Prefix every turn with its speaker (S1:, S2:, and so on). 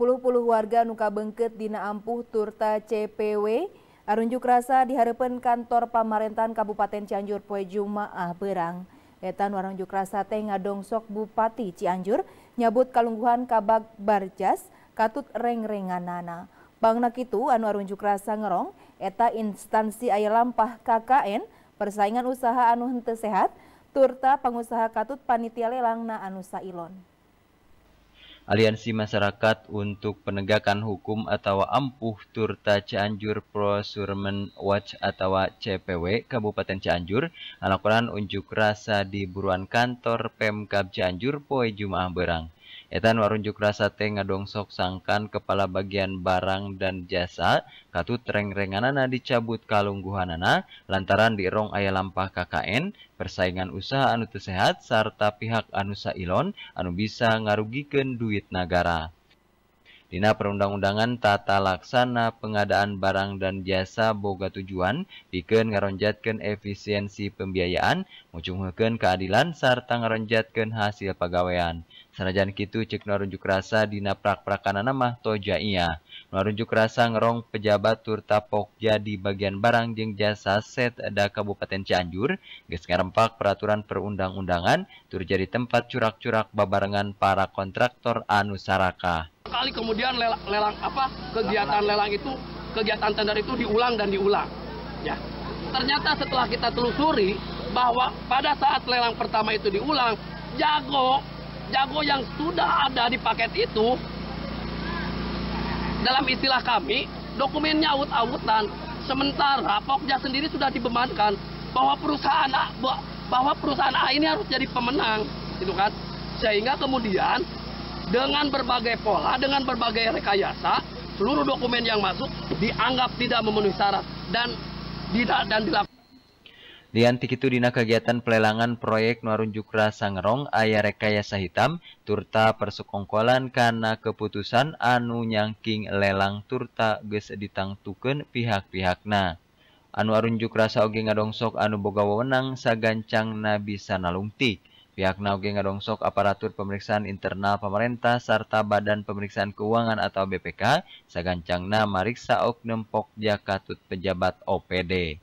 S1: Puluh-puluh warga Nuka Bengket Dina Ampuh Turta CPW Arunjuk rasa diharapkan kantor pemerintahan Kabupaten Cianjur Poe Jumaah Berang. Etan warunjuk rasa teh sok Bupati Cianjur nyabut kalungguhan kabak barjas katut reng rengan nana. Bangna kitu anu arunjuk rasa ngerong eta instansi ayah lampah KKN persaingan usaha anu hente sehat turta pengusaha katut panitia lelang na anu sailon.
S2: Aliansi Masyarakat untuk Penegakan Hukum atau Ampuh Turta Cianjur Pro Watch atau CPW Kabupaten Cianjur melakukan unjuk rasa di buruan kantor Pemkab Cianjur Poe Jumaah Berang. lanjut warunjuk rasate nga dongsok sangangkan kepala bagian barang dan jasa, Kaut terengrenganana dicabut kalungguuhanana, lantaran dirong ayah lampmpa KKN, persaingan usaha anu tersehat sarta pihak anu sayon anu bisa ngarugiken duit negara. Dina perundang-undangan tata laksana pengadaan barang dan jasa boga tujuan pike ngaronjatken efisiensi pembiayaan, mucken keadilan sarta ngaronjatken hasil pegaweian. Sanajan kitu cek narunjuk rasa dina prak prakana nama toja iya. Narunjuk rasa ngerong pejabat turta Pokja di bagian barang jeng jasa set da Kabupaten Cianjur geus ngarempak peraturan perundang-undangan tur tempat curak-curak babarengan para kontraktor anu saraka.
S3: Kali kemudian lelang, lelang apa kegiatan lelang itu kegiatan tender itu diulang dan diulang. Ya. Ternyata setelah kita telusuri bahwa pada saat lelang pertama itu diulang, jago jago yang sudah ada di paket itu dalam istilah kami dokumennya awut-awutan sementara Pokja sendiri sudah dibebankan bahwa perusahaan A bahwa perusahaan A ini harus jadi pemenang gitu kan sehingga kemudian dengan berbagai pola dengan berbagai rekayasa seluruh dokumen yang masuk dianggap tidak memenuhi syarat dan tidak dan dilakukan
S2: Diantik itu dina kegiatan pelelangan proyek Nuarunjuk Ngerong ayah rekayasa hitam turta persekongkolan karena keputusan anu nyangking lelang turta ditang tuken pihak-pihakna. Anu arunjuk rasa oge ngadongsok anu boga wewenang sagancang nabi sanalungtik. Pihakna oge ngadongsok aparatur pemeriksaan internal pemerintah serta Badan Pemeriksaan Keuangan atau BPK sagancangna mariksa oknum pokja katut pejabat OPD.